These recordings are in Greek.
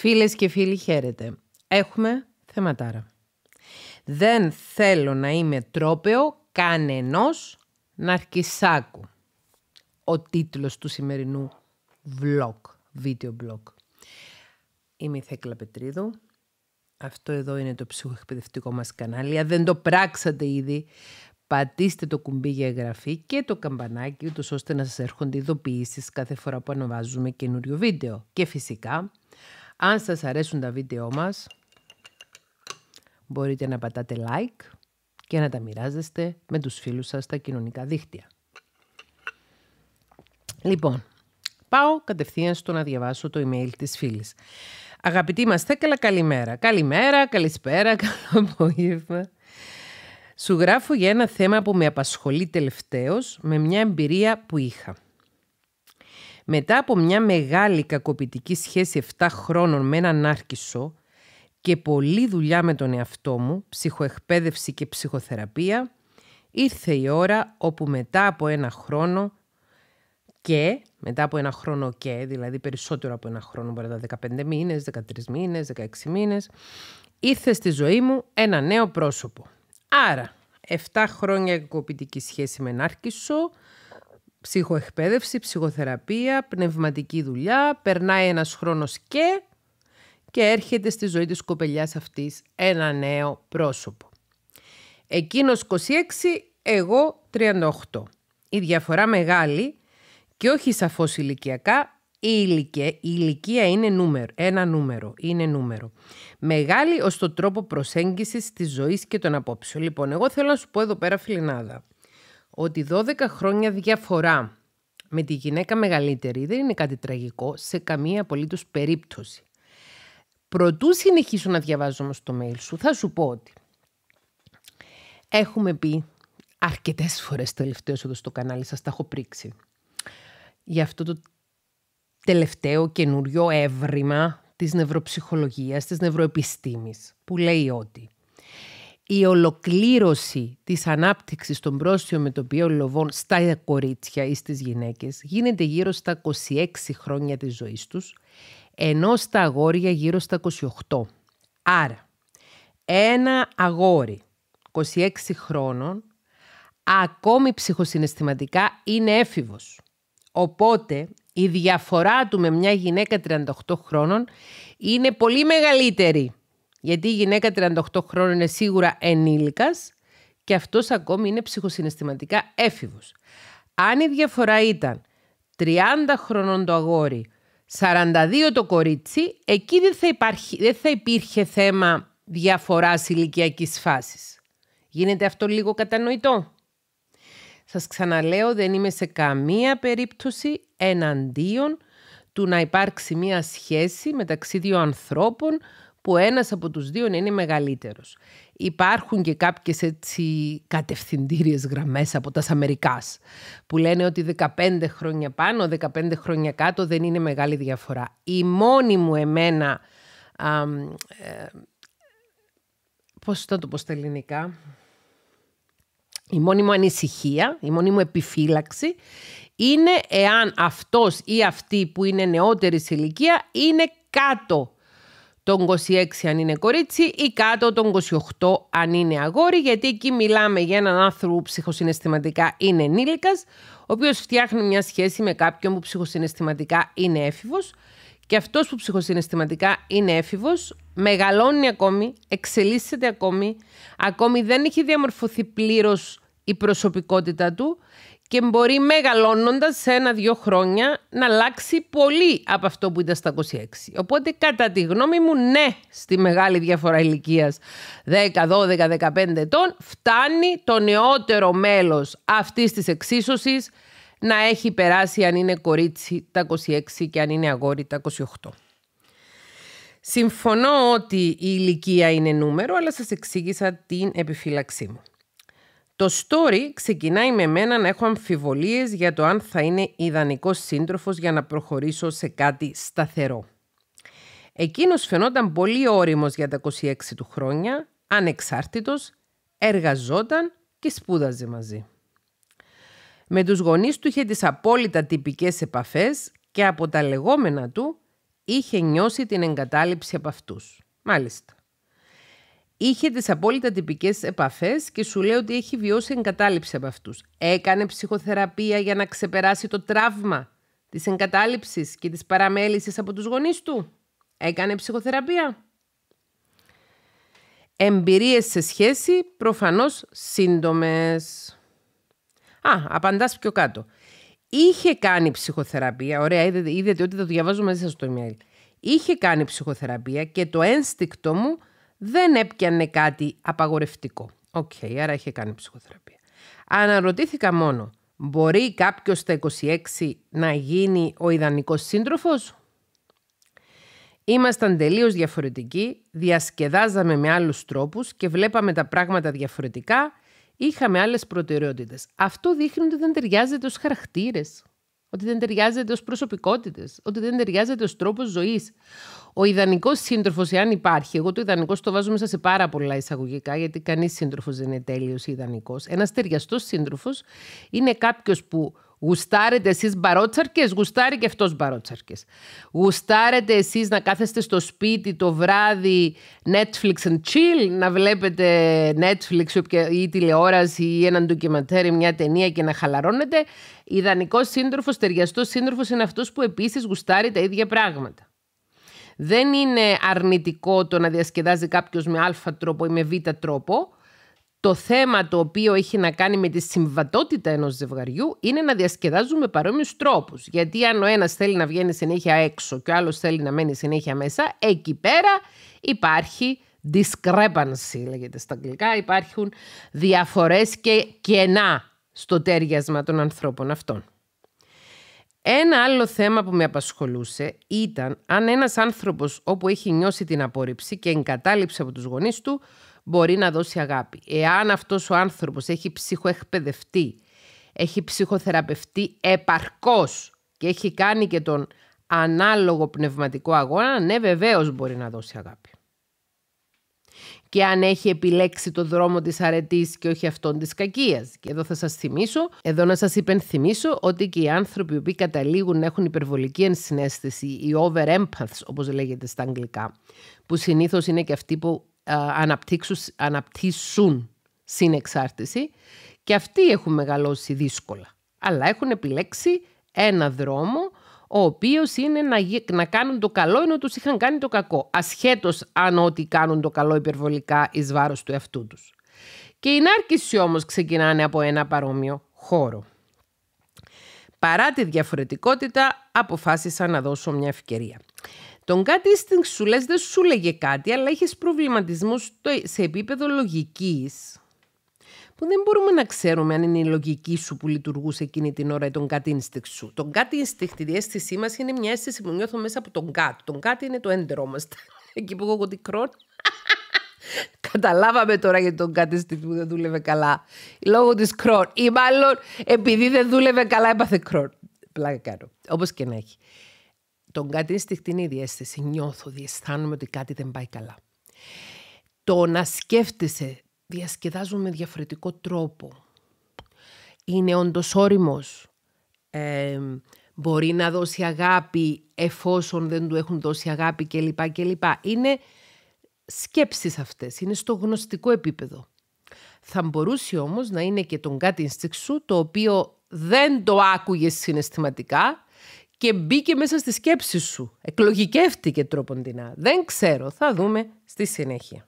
Φίλες και φίλοι χαίρετε. Έχουμε θεματάρα. Δεν θέλω να είμαι τρόπεο κανενός ναρκισάκου. Ο τίτλος του σημερινού vlog, βίντεο blog. Είμαι η Θέκλα Πετρίδου. Αυτό εδώ είναι το ψυχοεκπαιδευτικό μας κανάλι. Αν δεν το πράξατε ήδη, πατήστε το κουμπί για εγγραφή και το καμπανάκι, ώστε να σας έρχονται ειδοποιήσεις κάθε φορά που ανεβάζουμε καινούριο βίντεο. Και φυσικά αν σας αρέσουν τα βίντεο μας, μπορείτε να πατάτε like και να τα μοιράζεστε με τους φίλους σας στα κοινωνικά δίχτυα. Λοιπόν, πάω κατευθείαν στο να διαβάσω το email της φίλης. Αγαπητοί μας Θέκαλα, καλημέρα. Καλημέρα, καλησπέρα, καλό απόγευμα. Σου γράφω για ένα θέμα που με απασχολεί τελευταίως με μια εμπειρία που είχα. Μετά από μια μεγάλη κακοποιητική σχέση 7 χρόνων με έναν άρκισο και πολλή δουλειά με τον εαυτό μου, ψυχοεκπαίδευση και ψυχοθεραπεία, ήρθε η ώρα όπου μετά από ένα χρόνο και, μετά από ένα χρόνο και, δηλαδή περισσότερο από ένα χρόνο, μπορεί να 15 μήνες, 13 μήνες, 16 μήνες, ήρθε στη ζωή μου ένα νέο πρόσωπο. Άρα, 7 χρόνια κακοποιητική σχέση με έναν άρχισο, ψυχοεκπαίδευση, ψυχοθεραπεία, πνευματική δουλειά, περνάει ένας χρόνος και και έρχεται στη ζωή της κοπελιάς αυτής ένα νέο πρόσωπο. Εκείνος 26, εγώ 38. Η διαφορά μεγάλη και όχι σαφώς ηλικιακά, η ηλικία, ηλικία είναι νούμερο, ένα νούμερο, είναι νούμερο. Μεγάλη ως το τρόπο προσέγγισης της ζωής και των απόψεων. Λοιπόν, εγώ θέλω να σου πω εδώ πέρα φιλινάδα ότι 12 χρόνια διαφορά με τη γυναίκα μεγαλύτερη δεν είναι κάτι τραγικό σε καμία απολύτως περίπτωση. Προτού συνεχίσω να διαβάζω όμως το mail σου, θα σου πω ότι έχουμε πει αρκετές φορές τελευταίο εδώ στο κανάλι σας, τα έχω πρίξει. για αυτό το τελευταίο καινούριο έβριμα της νευροψυχολογίας, της νευροεπιστήμης, που λέει ότι η ολοκλήρωση της ανάπτυξης των το μετοπίων λοβών στα κορίτσια ή στις γυναίκες γίνεται γύρω στα 26 χρόνια της ζωής τους, ενώ στα αγόρια γύρω στα 28. Άρα, ένα αγόρι 26 χρόνων, ακόμη ψυχοσυναισθηματικά είναι έφηβος. Οπότε, η διαφορά του με μια γυναίκα 38 χρόνων είναι πολύ μεγαλύτερη γιατί η γυναίκα 38 χρόνων είναι σίγουρα ενήλικας και αυτός ακόμη είναι ψυχοσυναισθηματικά έφηβος. Αν η διαφορά ήταν 30 χρονών το αγόρι, 42 το κορίτσι, εκεί δεν θα, θα υπήρχε θέμα διαφοράς ηλικιακής φάσης. Γίνεται αυτό λίγο κατανοητό. Σας ξαναλέω, δεν είμαι σε καμία περίπτωση εναντίον του να υπάρξει μία σχέση μεταξύ δύο ανθρώπων που ένας από τους δύο είναι μεγαλύτερος. Υπάρχουν και κάποιες έτσι κατευθυντήριες γραμμές από τας Αμερικάς που λένε ότι 15 χρόνια πάνω, 15 χρόνια κάτω δεν είναι μεγάλη διαφορά. Η μόνη μου εμένα... Α, ε, πώς θα το πω στα ελληνικά... Η μόνη μου ανησυχία, η μόνη μου επιφύλαξη είναι εάν αυτός ή αυτή που είναι νεότερης σε ηλικία είναι κάτω τον 26 αν είναι κορίτσι ή κάτω των 28 αν είναι αγόρι, γιατί εκεί μιλάμε για έναν άνθρωπο που ψυχοσυναισθηματικά είναι ενήλικας, ο οποίος φτιάχνει μια σχέση με κάποιον που ψυχοσυναισθηματικά είναι έφηβος και αυτός που ψυχοσυναισθηματικά είναι έφηβος μεγαλώνει ακόμη, εξελίσσεται ακόμη, ακόμη δεν έχει διαμορφωθεί πλήρως η προσωπικότητα του και μπορεί μεγαλώνοντας σε ένα-δυο χρόνια να αλλάξει πολύ από αυτό που ήταν στα 26. Οπότε κατά τη γνώμη μου ναι στη μεγάλη διαφορά ηλικίας 10, 12, 15 ετών φτάνει το νεότερο μέλος αυτής της εξίσωσης να έχει περάσει αν είναι κορίτσι τα 26 και αν είναι αγόρι τα 28. Συμφωνώ ότι η ηλικία είναι νούμερο, αλλά σας εξήγησα την επιφύλαξή μου. Το story ξεκινάει με μένα να έχω αμφιβολίες για το αν θα είναι ιδανικός σύντροφος για να προχωρήσω σε κάτι σταθερό. Εκείνος φαινόταν πολύ όριμος για τα 26 του χρόνια, ανεξάρτητος, εργαζόταν και σπούδαζε μαζί. Με τους γονείς του είχε τις απόλυτα τυπικές επαφές και από τα λεγόμενα του είχε νιώσει την εγκατάλειψη από αυτούς. Μάλιστα. Είχε τις απόλυτα τυπικές επαφές και σου λέει ότι έχει βιώσει εγκατάλειψη από αυτούς. Έκανε ψυχοθεραπεία για να ξεπεράσει το τραύμα της εγκατάλειψης... και της παραμέλησης από τους γονείς του. Έκανε ψυχοθεραπεία. Εμπειρίες σε σχέση, προφανώς σύντομες. Α, απαντάς πιο κάτω. Είχε κάνει ψυχοθεραπεία, ωραία, είδατε, είδατε ότι το διαβάζω μαζί σας email. Είχε κάνει ψυχοθεραπεία και το ένστικτο μου δεν έπιανε κάτι απαγορευτικό. Οκ, okay, άρα είχε κάνει ψυχοθεραπεία. Αναρωτήθηκα μόνο, μπορεί κάποιος στα 26 να γίνει ο ιδανικός σύντροφος? Ήμασταν τελείως διαφορετικοί, διασκεδάζαμε με άλλους τρόπους και βλέπαμε τα πράγματα διαφορετικά, είχαμε άλλες προτεραιότητες. Αυτό δείχνει ότι δεν ταιριάζεται ως χαρακτήρες, ότι δεν ταιριάζεται ως προσωπικότητες, ότι δεν ταιριάζεται ως τρόπος ζωής, ο ιδανικός σύντροφος, εάν υπάρχει, εγώ το ιδανικό το βάζω μέσα σε πάρα πολλά εισαγωγικά, γιατί κανείς σύντροφος δεν είναι τέλειος ιδανικός. Ένας ταιριαστός σύντροφος είναι κάποιος που Γουστάρετε εσείς μπαρότσαρκε, γουστάρει και αυτός μπαρότσαρκε. Γουστάρετε εσείς να κάθεστε στο σπίτι το βράδυ Netflix and chill, να βλέπετε Netflix ή τηλεόραση ή έναν ντοκιμαντέρ ή μια ταινία και να χαλαρώνετε. Ιδανικός σύντροφος, ταιριαστός σύντροφος είναι αυτός που επίσης γουστάρει τα ίδια πράγματα. Δεν είναι αρνητικό το να διασκεδάζει κάποιος με α τρόπο ή με β τρόπο. Το θέμα το οποίο έχει να κάνει με τη συμβατότητα ενός ζευγαριού είναι να διασκεδάζουμε παρόμοιους τρόπους. Γιατί αν ο ένας θέλει να βγαίνει συνέχεια έξω και ο άλλος θέλει να μένει συνέχεια μέσα, εκεί πέρα υπάρχει discrepancy, λέγεται στα αγγλικά, υπάρχουν διαφορές και κενά στο τέριασμα των ανθρώπων αυτών. Ένα άλλο θέμα που με απασχολούσε ήταν αν ένας άνθρωπος όπου έχει νιώσει την απόρριψη και εγκατάλειψη από τους γονείς του μπορεί να δώσει αγάπη. Εάν αυτός ο άνθρωπος έχει ψυχοεκπαιδευτεί, έχει ψυχοθεραπευτεί επαρκώς και έχει κάνει και τον ανάλογο πνευματικό αγώνα, ναι βεβαίως μπορεί να δώσει αγάπη και αν έχει επιλέξει το δρόμο της αρετής και όχι αυτόν της κακίας. Και εδώ θα σας θυμίσω, εδώ να σας υπενθυμίσω ότι και οι άνθρωποι που καταλήγουν να έχουν υπερβολική ενσυναίσθηση, οι over-empaths όπως λέγεται στα αγγλικά, που συνήθως είναι και αυτοί που αναπτύσσουν συνεξάρτηση και αυτοί έχουν μεγαλώσει δύσκολα. Αλλά έχουν επιλέξει ένα δρόμο ο οποίος είναι να, κάνουν το καλό ενώ τους είχαν κάνει το κακό. Ασχέτως αν ό,τι κάνουν το καλό υπερβολικά εις βάρος του εαυτού τους. Και η νάρκησοι όμως ξεκινάνε από ένα παρόμοιο χώρο. Παρά τη διαφορετικότητα, αποφάσισα να δώσω μια ευκαιρία. Τον κάτι στην σου λες, δεν σου λέγε κάτι, αλλά έχεις προβληματισμούς σε επίπεδο λογικής, που δεν μπορούμε να ξέρουμε αν είναι η λογική σου που λειτουργούσε εκείνη την ώρα ή τον κάτι instinct σου. Τον κάτι instinct, η αίσθησή μας είναι μια αίσθηση που νιώθω μέσα από τον κάτι. Τον κάτι είναι το έντερό μας. Εκεί που έχω την κρόν... Καταλάβαμε τώρα γιατί τον κάτι που δεν δούλευε καλά. Λόγω της κρόν. Ή μάλλον επειδή δεν δούλευε καλά, έπαθε κρόν. Πλάκα κάνω. Όπως και να έχει. Τον κάτι instinct είναι η διέστηση. Νιώθω, διαισθάνομαι ότι κάτι δεν πάει καλά. Το να σκέφτεσαι διασκεδάζουν με διαφορετικό τρόπο. Είναι όντως όριμος. μπορεί να δώσει αγάπη εφόσον δεν του έχουν δώσει αγάπη κλπ. κλπ. Είναι σκέψεις αυτές, είναι στο γνωστικό επίπεδο. Θα μπορούσε όμως να είναι και τον κάτι σου, το οποίο δεν το άκουγες συναισθηματικά και μπήκε μέσα στη σκέψη σου. Εκλογικεύτηκε τρόποντινά. Δεν ξέρω, θα δούμε στη συνέχεια.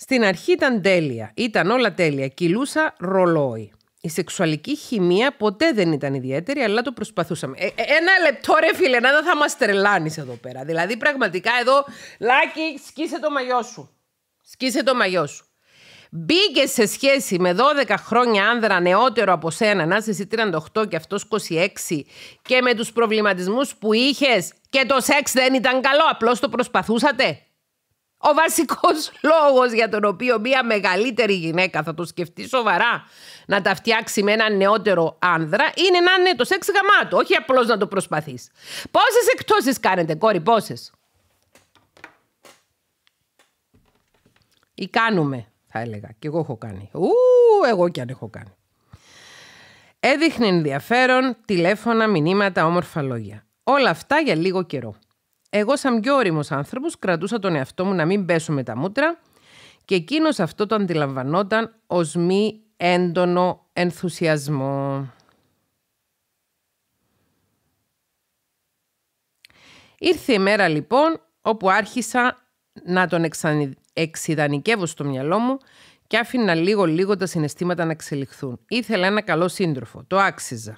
Στην αρχή ήταν τέλεια. Ήταν όλα τέλεια. Κυλούσα ρολόι. Η σεξουαλική χημεία ποτέ δεν ήταν ιδιαίτερη, αλλά το προσπαθούσαμε. Ε, ε, ένα λεπτό, ρε φίλε, να θα μας τρελάνεις εδώ πέρα. Δηλαδή, πραγματικά εδώ, Λάκη, σκίσε το μαγιό σου. Σκίσε το μαγιό σου. Μπήκε σε σχέση με 12 χρόνια άνδρα νεότερο από σένα, να είσαι 38 και αυτός 26 και με τους προβληματισμούς που είχες. και το σεξ δεν ήταν καλό, απλώς το προσπαθούσατε. Ο βασικός λόγος για τον οποίο μια μεγαλύτερη γυναίκα θα το σκεφτεί σοβαρά να τα φτιάξει με έναν νεότερο άνδρα είναι να είναι το σεξ γαμάτο, όχι απλώς να το προσπαθείς. Πόσες εκτόσεις κάνετε κόρη, πόσες. Ή κάνουμε, θα έλεγα. Κι εγώ έχω κάνει. Ου, εγώ κι αν έχω κάνει. Έδειχνε ενδιαφέρον, τηλέφωνα, μηνύματα, όμορφα λόγια. Όλα αυτά για λίγο καιρό. Εγώ, σαν πιο όριμο άνθρωπος, κρατούσα τον εαυτό μου να μην πέσω με τα μούτρα και εκείνος αυτό το αντιλαμβανόταν ως μη έντονο ενθουσιασμό. Ήρθε η μέρα λοιπόν όπου άρχισα να τον εξειδανικεύω στο μυαλό μου και άφηνα λίγο-λίγο τα συναισθήματα να εξελιχθούν. Ήθελα ένα καλό σύντροφο. Το άξιζα.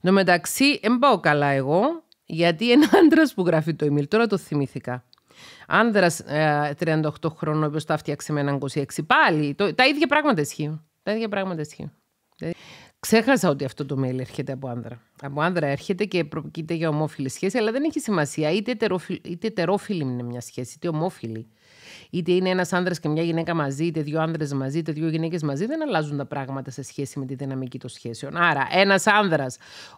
Εν μεταξύ, καλά εγώ γιατί ένα άντρας που γράφει το email, τώρα το θυμήθηκα. Άνδρας 38 χρόνων, ο οποίος τα φτιάξε με έναν 26. Πάλι τα ίδια πράγματα ισχύουν. Τα ίδια πράγματα ισχύουν. Ε, ξέχασα ότι αυτό το mail έρχεται από άνδρα. Από άνδρα έρχεται και προκείται για ομόφιλη σχέση, αλλά δεν έχει σημασία. Είτε ετερόφιλη, είναι μια σχέση, είτε ομόφιλη είτε είναι ένας άνδρας και μια γυναίκα μαζί, είτε δύο άνδρες μαζί, είτε δύο γυναίκες μαζί, δεν αλλάζουν τα πράγματα σε σχέση με τη δυναμική των σχέσεων. Άρα, ένας άνδρας,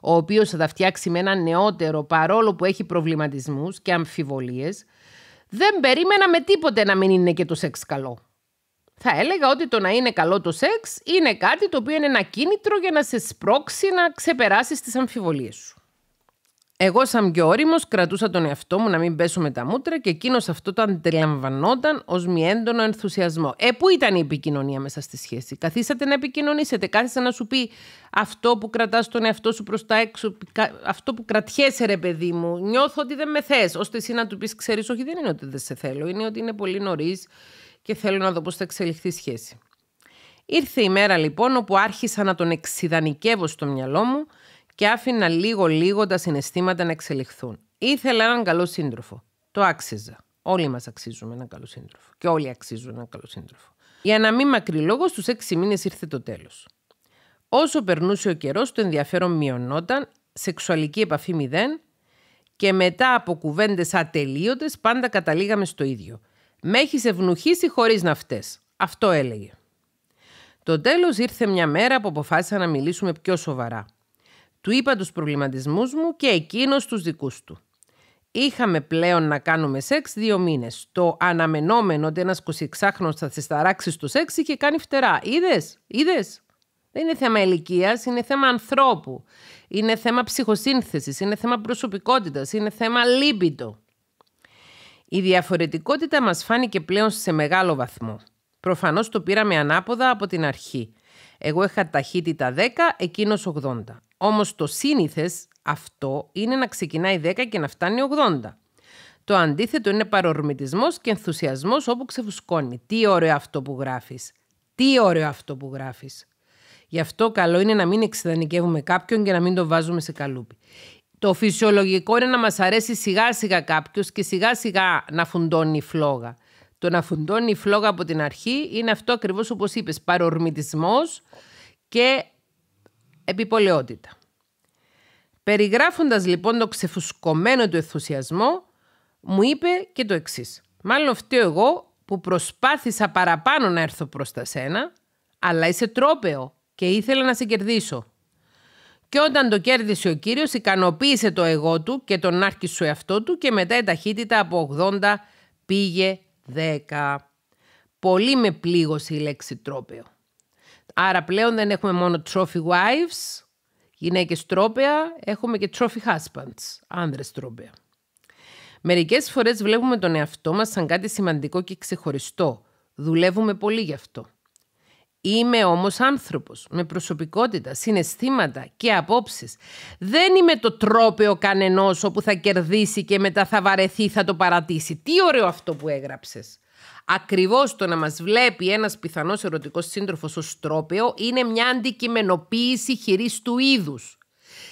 ο οποίος θα τα φτιάξει με ένα νεότερο, παρόλο που έχει προβληματισμούς και αμφιβολίες, δεν περίμενα με τίποτε να μην είναι και το σεξ καλό. Θα έλεγα ότι το να είναι καλό το σεξ είναι κάτι το οποίο είναι ένα κίνητρο για να σε σπρώξει να ξεπεράσεις τις αμφιβολίες σου. Εγώ, σαν πιο όριμος, κρατούσα τον εαυτό μου να μην πέσω με τα μούτρα και εκείνος αυτό το αντιλαμβανόταν ως μη έντονο ενθουσιασμό. Ε, πού ήταν η επικοινωνία μέσα στη σχέση. Καθίσατε να επικοινωνήσετε, κάθισε να σου πει αυτό που κρατάς τον εαυτό σου προς τα έξω, αυτό που κρατιέσαι, ρε παιδί μου. Νιώθω ότι δεν με θες, ώστε εσύ να του πεις, ξέρεις, όχι, δεν είναι ότι δεν σε θέλω, είναι ότι είναι πολύ νωρίς και θέλω να δω πώς θα εξελιχθεί η σχέση. Ήρθε η μέρα λοιπόν όπου άρχισα να τον εξειδανικεύω στο μυαλό μου και άφηνα λίγο-λίγο τα συναισθήματα να εξελιχθούν. Ήθελα έναν καλό σύντροφο. Το άξιζα. Όλοι μας αξίζουμε έναν καλό σύντροφο. Και όλοι αξίζουν έναν καλό σύντροφο. Για να μην μακρυλόγω, στους έξι μήνες ήρθε το τέλος. Όσο περνούσε ο καιρός, το ενδιαφέρον μειωνόταν, σεξουαλική επαφή μηδέν και μετά από κουβέντες ατελείωτες, πάντα καταλήγαμε στο ίδιο. Με έχει ευνουχήσει χωρί να Αυτό έλεγε. Το τέλος ήρθε μια μέρα που αποφάσισα να μιλήσουμε πιο σοβαρά. Του είπα τους προβληματισμούς μου και εκείνος τους δικούς του. Είχαμε πλέον να κάνουμε σεξ δύο μήνες. Το αναμενόμενο ότι ένας 26χρονο θα τη σταράξει στο σεξ είχε κάνει φτερά. Είδες, είδες. Δεν είναι θέμα ηλικίας, είναι θέμα ανθρώπου. Είναι θέμα ψυχοσύνθεσης, είναι θέμα προσωπικότητας, είναι θέμα λύπητο. Η διαφορετικότητα μας φάνηκε πλέον σε μεγάλο βαθμό. Προφανώς το πήραμε ανάποδα από την αρχή. Εγώ είχα ταχύτητα 10, εκείνος 80. Όμως το σύνηθες αυτό είναι να ξεκινάει 10 και να φτάνει 80. Το αντίθετο είναι παρορμητισμός και ενθουσιασμός όπου ξεφουσκώνει. Τι ωραίο αυτό που γράφεις. Τι ωραίο αυτό που γράφεις. Γι' αυτό καλό είναι να μην εξειδανικεύουμε κάποιον και να μην το βάζουμε σε καλούπι. Το φυσιολογικό είναι να μας αρέσει σιγά σιγά κάποιος και σιγά σιγά να φουντώνει η φλόγα. Το να φουντώνει η φλόγα από την αρχή είναι αυτό ακριβώς όπως είπες, παρορμητισμός και επιπολαιότητα. Περιγράφοντας λοιπόν το ξεφουσκωμένο του ενθουσιασμό, μου είπε και το εξής. Μάλλον φταίω εγώ που προσπάθησα παραπάνω να έρθω προς τα σένα, αλλά είσαι τρόπεο και ήθελα να σε κερδίσω. Και όταν το κέρδισε ο κύριος, ικανοποίησε το εγώ του και τον άρχισε σου εαυτό του και μετά η ταχύτητα από 80 πήγε 10. Πολύ με πλήγωσε η λέξη τρόπεο. Άρα πλέον δεν έχουμε μόνο trophy wives, γυναίκες τρόπαια, έχουμε και trophy husbands, άνδρες τρόπαια. Μερικές φορές βλέπουμε τον εαυτό μας σαν κάτι σημαντικό και ξεχωριστό. Δουλεύουμε πολύ γι' αυτό. Είμαι όμως άνθρωπος, με προσωπικότητα, συναισθήματα και απόψεις. Δεν είμαι το τρόπαιο κανενός όπου θα κερδίσει και μετά θα βαρεθεί, θα το παρατήσει. Τι ωραίο αυτό που έγραψες. Ακριβώς το να μας βλέπει ένας πιθανός ερωτικός σύντροφος ως τρόπαιο είναι μια αντικειμενοποίηση χειρής του είδους.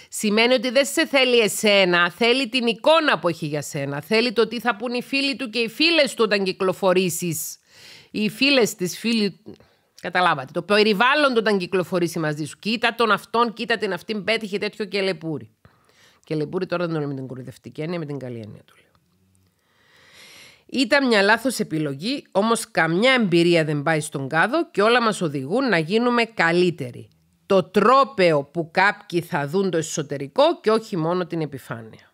Σημαίνει ότι δεν σε θέλει εσένα, θέλει την εικόνα που έχει για σένα. Θέλει το τι θα πούν οι φίλοι του και οι φίλες του όταν κυκλοφορήσεις. Οι φίλες της, φίλοι. Καταλάβατε. Το περιβάλλον όταν κυκλοφορήσει μαζί σου. Κοίτα τον αυτόν, κοίτα την αυτήν, πέτυχε τέτοιο κελεπούρι. Κελεπούρι τώρα δεν το λέμε με την κουρδευτική έννοια, με την καλή έννοια του λέω. Ήταν μια λάθος επιλογή, όμως καμιά εμπειρία δεν πάει στον κάδο και όλα μας οδηγούν να γίνουμε καλύτεροι. Το τρόπεο που κάποιοι θα δουν το εσωτερικό και όχι μόνο την επιφάνεια.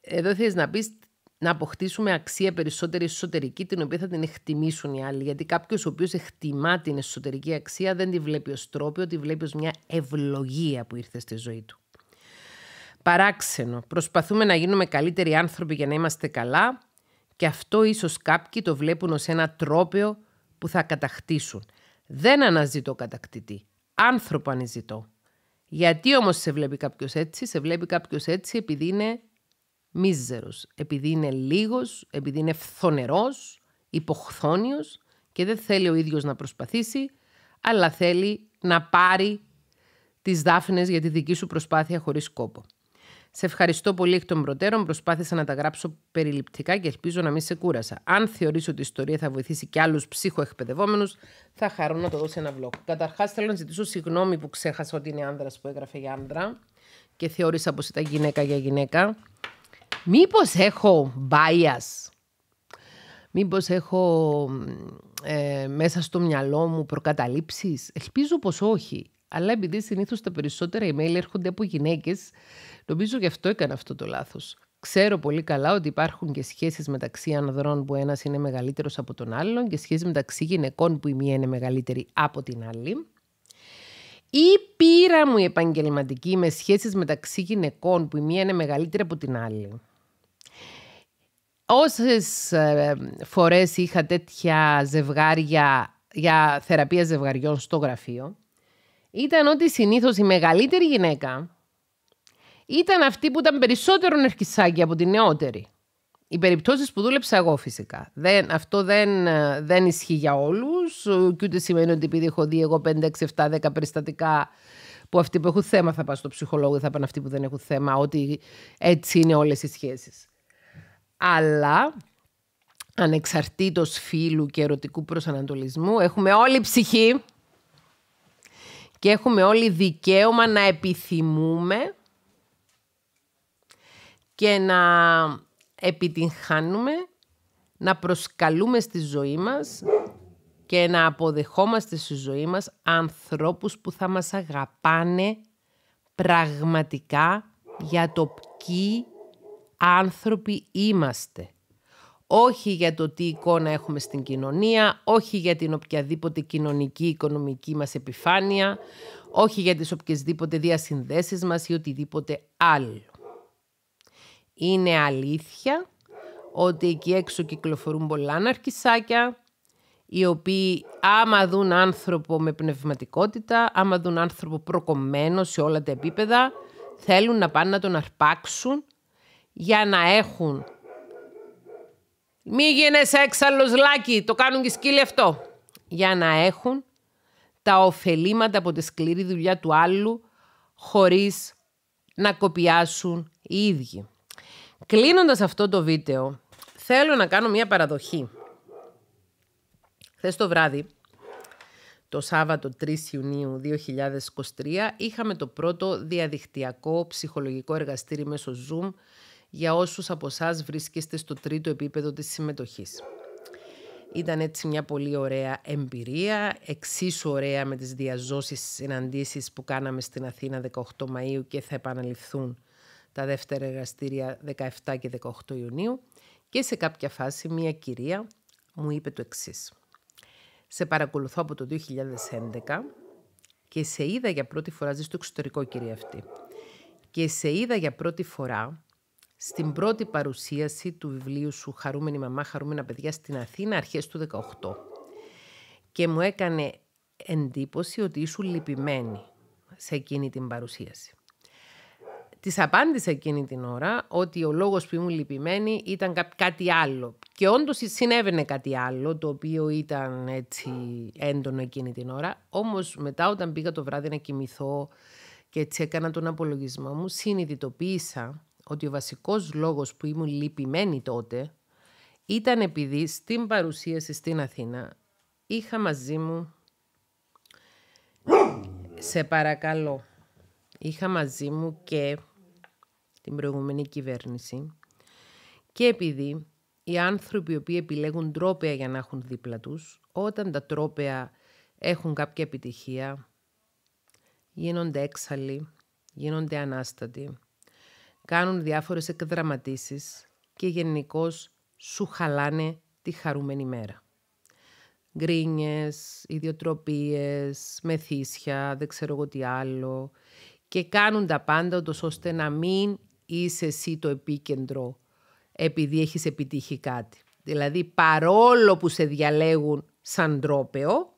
Εδώ θες να πεις να αποκτήσουμε αξία περισσότερη εσωτερική, την οποία θα την εκτιμήσουν οι άλλοι. Γιατί κάποιος ο οποίος εκτιμά την εσωτερική αξία δεν τη βλέπει ως τρόπιο, τη βλέπει ως μια ευλογία που ήρθε στη ζωή του. Παράξενο. Προσπαθούμε να γίνουμε καλύτεροι άνθρωποι για να είμαστε καλά και αυτό ίσως κάποιοι το βλέπουν ως ένα τρόπαιο που θα κατακτήσουν. Δεν αναζητώ κατακτητή. Άνθρωπο αναζητώ. Γιατί όμως σε βλέπει κάποιος έτσι. Σε βλέπει κάποιος έτσι επειδή είναι μίζερος. Επειδή είναι λίγος, επειδή είναι φθονερός, υποχθόνιος και δεν θέλει ο ίδιος να προσπαθήσει, αλλά θέλει να πάρει τις δάφνες για τη δική σου προσπάθεια χωρίς κόπο. Σε ευχαριστώ πολύ εκ των προτέρων. Προσπάθησα να τα γράψω περιληπτικά και ελπίζω να μην σε κούρασα. Αν θεωρήσω ότι η ιστορία θα βοηθήσει και άλλους ψυχοεκπαιδευόμενους, θα χαρώ να το δώσει ένα βλόγο. Καταρχάς, θέλω να ζητήσω συγγνώμη που ξέχασα ότι είναι άνδρας που έγραφε για άνδρα και θεώρησα πως ήταν γυναίκα για γυναίκα. Μήπως έχω bias. Μήπως έχω ε, μέσα στο μυαλό μου προκαταλήψεις. Ελπίζω πως όχι. Αλλά επειδή συνήθως τα περισσότερα email έρχονται από γυναίκες, νομίζω γι' αυτό έκανα αυτό το λάθος. Ξέρω πολύ καλά ότι υπάρχουν και σχέσεις μεταξύ ανδρών που ένας είναι μεγαλύτερος από τον άλλον και σχέσεις μεταξύ γυναικών που η μία είναι μεγαλύτερη από την άλλη. Η πείρα μου η επαγγελματική με σχέσεις μεταξύ γυναικών που η μία είναι μεγαλύτερη από την άλλη. Όσες φορές είχα τέτοια ζευγάρια για θεραπεία ζευγαριών στο γραφείο, ήταν ότι συνήθως η μεγαλύτερη γυναίκα ήταν αυτή που ήταν περισσότερο νερκισάκι από τη νεότερη. Οι περιπτώσεις που δούλεψα εγώ φυσικά. Δεν, αυτό δεν, δεν ισχύει για όλους. και ούτε σημαίνει ότι επειδή έχω δει εγώ 5, 6, 7, 10 περιστατικά που αυτοί που έχουν θέμα θα πάνε στο ψυχολόγο, θα πάνε αυτοί που δεν έχουν θέμα, ότι έτσι είναι όλες οι σχέσεις. Αλλά ανεξαρτήτως φίλου και ερωτικού προσανατολισμού έχουμε όλη ψυχή και έχουμε όλοι δικαίωμα να επιθυμούμε και να επιτυγχάνουμε, να προσκαλούμε στη ζωή μας και να αποδεχόμαστε στη ζωή μας ανθρώπους που θα μας αγαπάνε πραγματικά για το ποιοι άνθρωποι είμαστε όχι για το τι εικόνα έχουμε στην κοινωνία, όχι για την οποιαδήποτε κοινωνική, οικονομική μας επιφάνεια, όχι για τις οποιασδήποτε διασυνδέσεις μας ή οτιδήποτε άλλο. Είναι αλήθεια ότι εκεί έξω κυκλοφορούν πολλά ναρκισάκια, οι οποίοι άμα δουν άνθρωπο με πνευματικότητα, άμα δουν άνθρωπο προκομμένο σε όλα τα επίπεδα, θέλουν να πάνε να τον αρπάξουν για να έχουν μη γίνεσαι Λάκη, το κάνουν και σκύλοι αυτό. Για να έχουν τα ωφελήματα από τη σκληρή δουλειά του άλλου χωρίς να κοπιάσουν οι ίδιοι. Κλείνοντας αυτό το βίντεο, θέλω να κάνω μια παραδοχή. Χθες το βράδυ, το Σάββατο 3 Ιουνίου 2023, είχαμε το πρώτο διαδικτυακό ψυχολογικό εργαστήρι μέσω Zoom για όσους από εσάς βρίσκεστε στο τρίτο επίπεδο της συμμετοχής. Ήταν έτσι μια πολύ ωραία εμπειρία, εξίσου ωραία με τις διαζώσεις συναντήσεις που κάναμε στην Αθήνα 18 Μαΐου και θα επαναληφθούν τα δεύτερα εργαστήρια 17 και 18 Ιουνίου και σε κάποια φάση μια κυρία μου είπε το εξής. Σε παρακολουθώ από το 2011 και σε είδα για πρώτη φορά, ζεις στο εξωτερικό κυρία αυτή, και σε είδα για πρώτη φορά στην πρώτη παρουσίαση του βιβλίου σου «Χαρούμενη μαμά, χαρούμενα παιδιά» στην Αθήνα αρχές του 18. Και μου έκανε εντύπωση ότι ήσουν λυπημένη σε εκείνη την παρουσίαση. Της απάντησε εκείνη την ώρα ότι ο λόγος που ήμουν λυπημένη ήταν κάτι άλλο. Και όντως συνέβαινε κάτι άλλο, το οποίο ήταν έτσι έντονο εκείνη την ώρα. Όμως μετά, όταν πήγα το βράδυ να κοιμηθώ και έτσι έκανα τον απολογισμό μου, συνειδητοποίησα ότι ο βασικός λόγος που ήμουν λυπημένη τότε ήταν επειδή στην παρουσίαση στην Αθήνα είχα μαζί μου... Σε παρακαλώ. Είχα μαζί μου και την προηγούμενη κυβέρνηση και επειδή οι άνθρωποι οι οποίοι επιλέγουν τρόπαια για να έχουν δίπλα τους, όταν τα τρόπαια έχουν κάποια επιτυχία, γίνονται έξαλλοι, γίνονται ανάστατοι, κάνουν διάφορες εκδραματίσεις και γενικώς σου χαλάνε τη χαρούμενη μέρα. Γκρίνιες, ιδιοτροπίες, μεθύσια, δεν ξέρω εγώ τι άλλο. Και κάνουν τα πάντα ώστε να μην είσαι εσύ το επίκεντρο επειδή έχεις επιτύχει κάτι. Δηλαδή παρόλο που σε διαλέγουν σαν τρόπεο,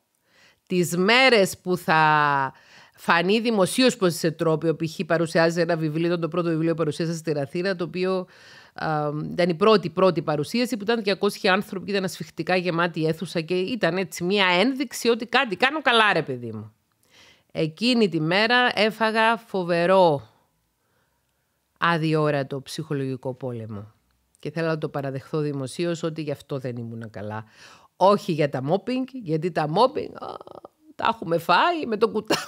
τις μέρες που θα φανεί δημοσίως πως σε τρόπο. Ο π.χ. παρουσιάζει ένα βιβλίο, ήταν το πρώτο βιβλίο που παρουσίασα στην Αθήνα, το οποίο ήταν η πρώτη πρώτη παρουσίαση που ήταν 200 άνθρωποι ήταν ασφιχτικά γεμάτη η αίθουσα και ήταν έτσι μια ένδειξη ότι κάτι κάνω καλά ρε παιδί μου. Εκείνη τη μέρα έφαγα φοβερό αδιόρατο ψυχολογικό πόλεμο. Και θέλω να το παραδεχθώ δημοσίως ότι γι' αυτό δεν ήμουν καλά. Όχι για τα μόπινγκ, γιατί τα μόπινγκ τα έχουμε φάει με το κουτάλι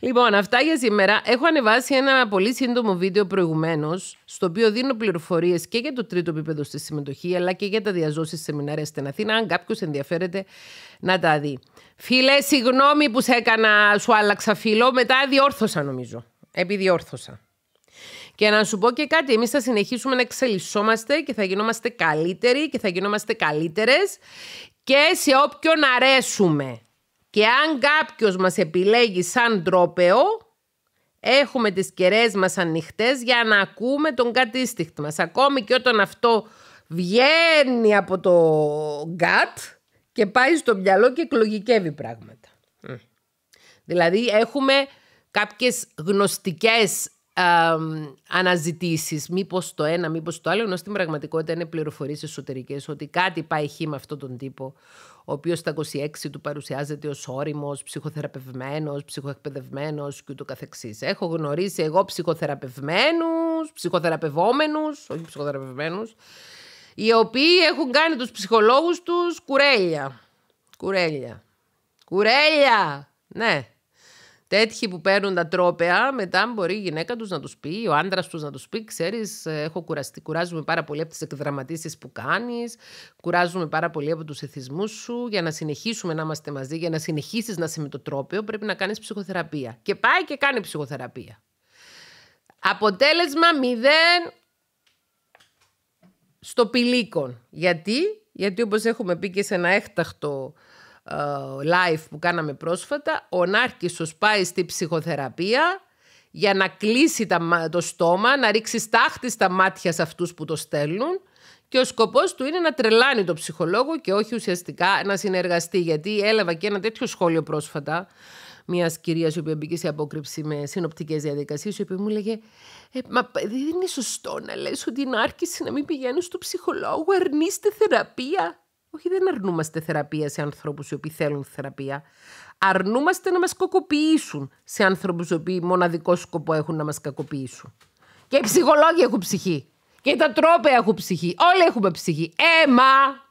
λοιπόν, αυτά για σήμερα. Έχω ανεβάσει ένα πολύ σύντομο βίντεο προηγουμένως, στο οποίο δίνω πληροφορίες και για το τρίτο επίπεδο στη συμμετοχή, αλλά και για τα διαζώσεις σεμινάρια στην Αθήνα, αν κάποιος ενδιαφέρεται να τα δει. Φίλε, συγγνώμη που σε έκανα, σου άλλαξα φίλο. Μετά διόρθωσα, νομίζω. Επιδιόρθωσα. Και να σου πω και κάτι, εμείς θα συνεχίσουμε να εξελισσόμαστε και θα γινόμαστε καλύτεροι και θα γινόμαστε καλύτερες και σε όποιον αρέσουμε. Και αν κάποιος μας επιλέγει σαν ντρόπεο, έχουμε τις κεραίες μας ανοιχτές για να ακούμε τον κατήστηχτη μας. Ακόμη και όταν αυτό βγαίνει από το γκάτ και πάει στο μυαλό και εκλογικεύει πράγματα. Δηλαδή έχουμε κάποιες γνωστικές ε, αναζητήσεις, μήπως το ένα, μήπως το άλλο, ενώ στην πραγματικότητα είναι πληροφορίες εσωτερικές, ότι κάτι πάει χει με αυτόν τον τύπο, ο οποίος στα 26 του παρουσιάζεται ως όριμος, ψυχοθεραπευμένος, ψυχοεκπαιδευμένος και ούτω καθεξής. Έχω γνωρίσει εγώ ψυχοθεραπευμένους, ψυχοθεραπευόμενους, όχι ψυχοθεραπευμένους, οι οποίοι έχουν κάνει τους ψυχολόγους τους κουρέλια. Κουρέλια. Κουρέλια! Ναι, Τέτοιοι που παίρνουν τα τρόπαια, μετά μπορεί η γυναίκα τους να τους πει, ο άντρας τους να τους πει: Ξέρεις, έχω κουραστεί. Κουράζομαι πάρα πολύ από τις εκδραματίσεις που κάνεις, κουράζομαι πάρα πολύ από τους εθισμούς σου. Για να συνεχίσουμε να είμαστε μαζί, για να συνεχίσεις να είσαι με το πρέπει να κάνεις ψυχοθεραπεία. Και πάει και κάνει ψυχοθεραπεία. Αποτέλεσμα μηδέν στο πηλίκον. Γιατί, γιατί όπως έχουμε πει και σε ένα έκτακτο ε, live που κάναμε πρόσφατα, ο Νάρκησος πάει στη ψυχοθεραπεία για να κλείσει το στόμα, να ρίξει στάχτη στα μάτια σε αυτούς που το στέλνουν και ο σκοπός του είναι να τρελάνει το ψυχολόγο και όχι ουσιαστικά να συνεργαστεί. Γιατί έλαβα και ένα τέτοιο σχόλιο πρόσφατα μιας κυρίας η οποία μπήκε σε απόκρυψη με συνοπτικές διαδικασίες, η οποία μου έλεγε ε, Μα δεν είναι σωστό να λες ότι είναι άρκηση να μην πηγαίνω στο ψυχολόγο, αρνείστε θεραπεία. Όχι, δεν αρνούμαστε θεραπεία σε ανθρώπους οι οποίοι θέλουν θεραπεία. Αρνούμαστε να μας κακοποιήσουν σε ανθρώπου οι οποίοι μοναδικό σκοπό έχουν να μας κακοποιήσουν. Και οι ψυχολόγοι έχουν ψυχή. Και τα τρόπια έχουν ψυχή. Όλοι έχουμε ψυχή. Έμα! Ε,